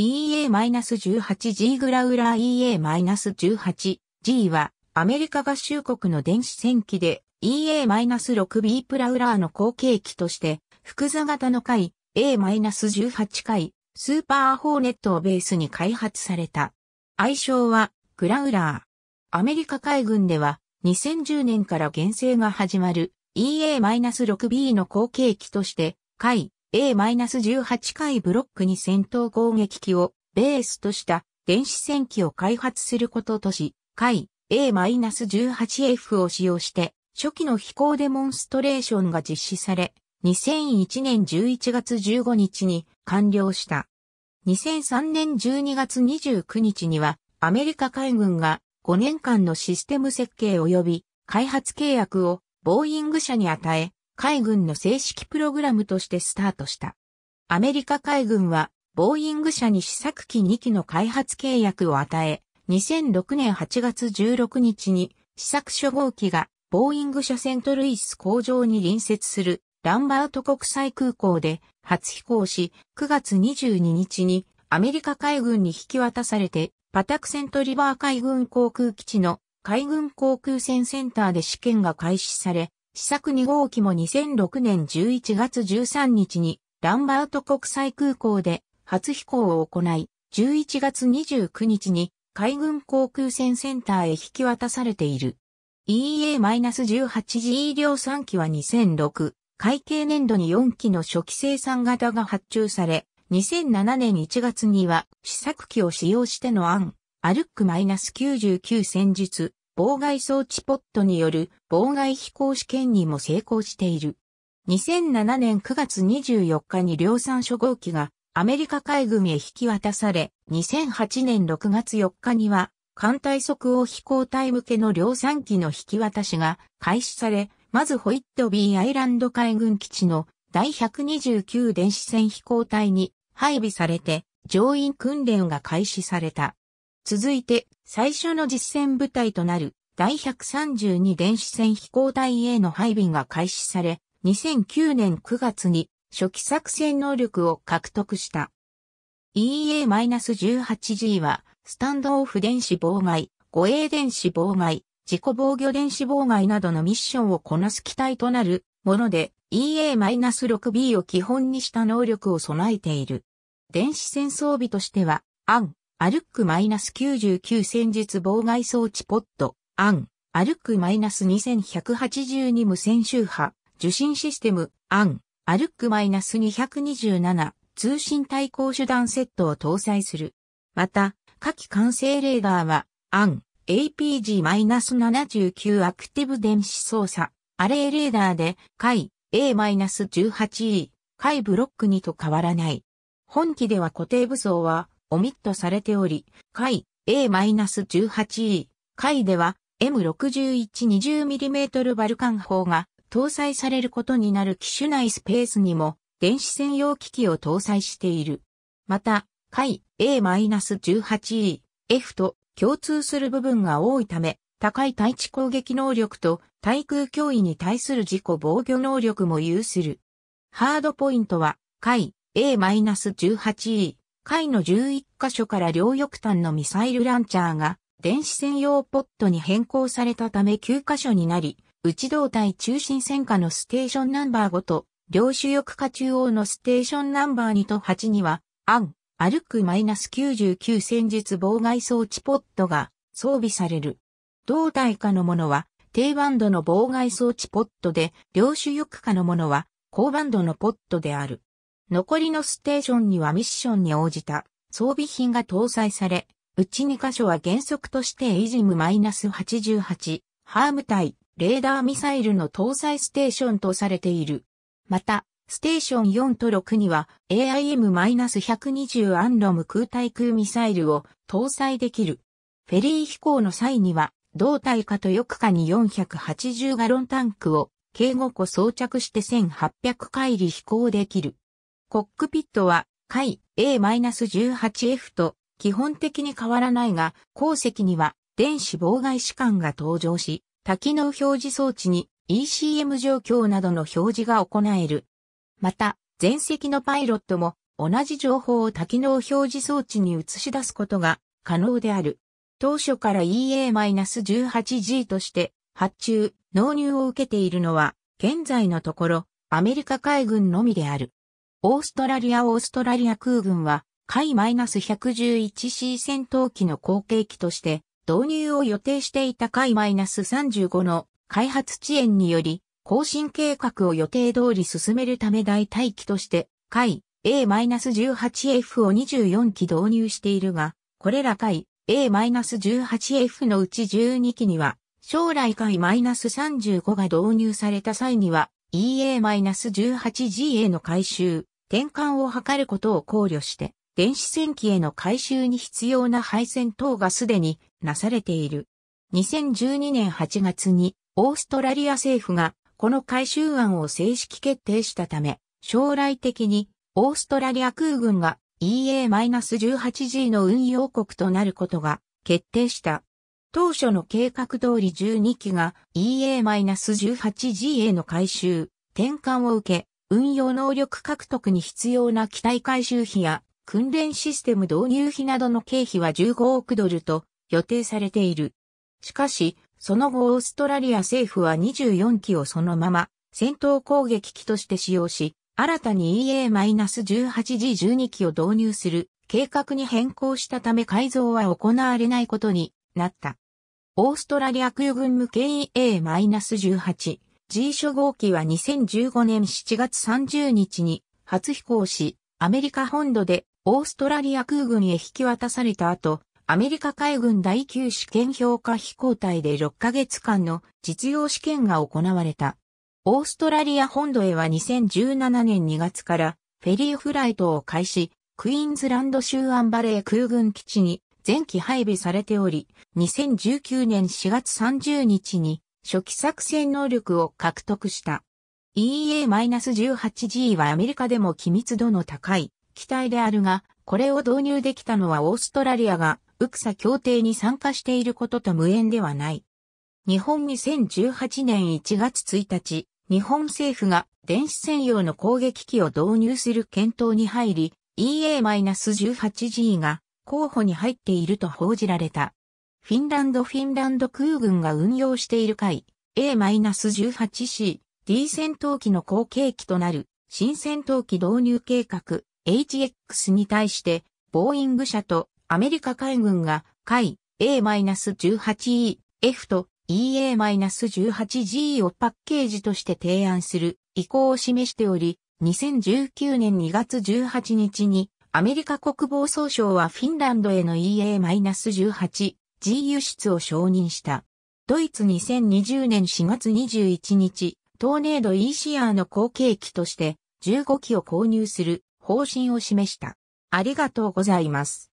EA-18G グラウラー EA-18G はアメリカ合衆国の電子戦機で EA-6B プラウラーの後継機として複座型の回 A-18 回スーパーホーネットをベースに開発された。愛称はグラウラー。アメリカ海軍では2010年から厳正が始まる EA-6B の後継機として回 A-18 回ブロックに戦闘攻撃機をベースとした電子戦機を開発することとし、回 A-18F を使用して初期の飛行デモンストレーションが実施され、2001年11月15日に完了した。2003年12月29日にはアメリカ海軍が5年間のシステム設計及び開発契約をボーイング社に与え、海軍の正式プログラムとしてスタートした。アメリカ海軍は、ボーイング社に試作機2機の開発契約を与え、2006年8月16日に、試作初号機が、ボーイング社セントルイス工場に隣接する、ランバート国際空港で初飛行し、9月22日にアメリカ海軍に引き渡されて、パタクセントリバー海軍航空基地の海軍航空船センターで試験が開始され、試作2号機も2006年11月13日にランバート国際空港で初飛行を行い、11月29日に海軍航空船センターへ引き渡されている。EA-18G 量産機は2006、会計年度に4機の初期生産型が発注され、2007年1月には試作機を使用しての案、アルック -99 戦術、妨害装置ポットによる妨害飛行試験にも成功している。2007年9月24日に量産初号機がアメリカ海軍へ引き渡され、2008年6月4日には艦隊速応飛行隊向けの量産機の引き渡しが開始され、まずホイットビーアイランド海軍基地の第129電子戦飛行隊に配備されて乗員訓練が開始された。続いて、最初の実戦部隊となる、第132電子戦飛行隊への配備が開始され、2009年9月に初期作戦能力を獲得した。EA-18G は、スタンドオフ電子妨害、護衛電子妨害、自己防御電子妨害などのミッションをこなす機体となるもので、EA-6B を基本にした能力を備えている。電子戦装備としては、アン、アルック -99 戦術妨害装置ポット、アン、アルック -2182 無線周波、受信システム、アン、アルック -227 通信対抗手段セットを搭載する。また、下記完成レーダーは、アン、APG-79 アクティブ電子操作、アレイレーダーで、回 A-18E、回ブロック2と変わらない。本機では固定武装は、オミットされており、回 A-18E、回では M6120mm バルカン砲が搭載されることになる機種内スペースにも電子専用機器を搭載している。また、回 A-18E、F と共通する部分が多いため、高い対地攻撃能力と対空脅威に対する自己防御能力も有する。ハードポイントは、回 A-18E、海の11カ所から両翼端のミサイルランチャーが電子専用ポットに変更されたため9カ所になり、内胴体中心戦下のステーションナンバー5と、両主翼下中央のステーションナンバー2と8には、アン、歩くマイナス99戦術妨害装置ポットが装備される。胴体下のものは、低バンドの妨害装置ポットで、両主翼下のものは、高バンドのポットである。残りのステーションにはミッションに応じた装備品が搭載され、うち2箇所は原則としてエイジム -88、ハーム対レーダーミサイルの搭載ステーションとされている。また、ステーション4と6には AIM-120 アンロム空対空ミサイルを搭載できる。フェリー飛行の際には、胴体下と翼下に480ガロンタンクを、計護個装着して1800回り飛行できる。コックピットは、回 A-18F と基本的に変わらないが、後席には電子妨害士官が登場し、多機能表示装置に ECM 状況などの表示が行える。また、前席のパイロットも同じ情報を多機能表示装置に映し出すことが可能である。当初から EA-18G として発注、納入を受けているのは、現在のところ、アメリカ海軍のみである。オーストラリアオーストラリア空軍は、海 -111C 戦闘機の後継機として導入を予定していた海 -35 の開発遅延により、更新計画を予定通り進めるため代替機として海 A-18F を24機導入しているが、これら海 A-18F のうち12機には、将来海 -35 が導入された際には EA-18G への回収。転換を図ることを考慮して、電子戦機への回収に必要な配線等がすでになされている。2012年8月にオーストラリア政府がこの回収案を正式決定したため、将来的にオーストラリア空軍が EA-18G の運用国となることが決定した。当初の計画通り12機が EA-18G への回収、転換を受け、運用能力獲得に必要な機体回収費や訓練システム導入費などの経費は15億ドルと予定されている。しかし、その後オーストラリア政府は24機をそのまま戦闘攻撃機として使用し、新たに EA-18G12 機を導入する計画に変更したため改造は行われないことになった。オーストラリア空軍向け EA-18 G 初号機は2015年7月30日に初飛行し、アメリカ本土でオーストラリア空軍へ引き渡された後、アメリカ海軍第9試験評価飛行隊で6ヶ月間の実用試験が行われた。オーストラリア本土へは2017年2月からフェリーフライトを開始、クイーンズランド州アンバレー空軍基地に前期配備されており、2019年4月30日に初期作戦能力を獲得した。EA-18G はアメリカでも機密度の高い機体であるが、これを導入できたのはオーストラリアが、ウクサ協定に参加していることと無縁ではない。日本2018年1月1日、日本政府が電子専用の攻撃機を導入する検討に入り、EA-18G が候補に入っていると報じられた。フィンランドフィンランド空軍が運用している海 A-18C D 戦闘機の後継機となる新戦闘機導入計画 HX に対してボーイング社とアメリカ海軍が海 A-18E F と EA-18G をパッケージとして提案する意向を示しており、2019年2月18日にアメリカ国防総省はフィンランドへの EA-18 G 輸出を承認した。ドイツ2020年4月21日、トーネード E c r の後継機として15機を購入する方針を示した。ありがとうございます。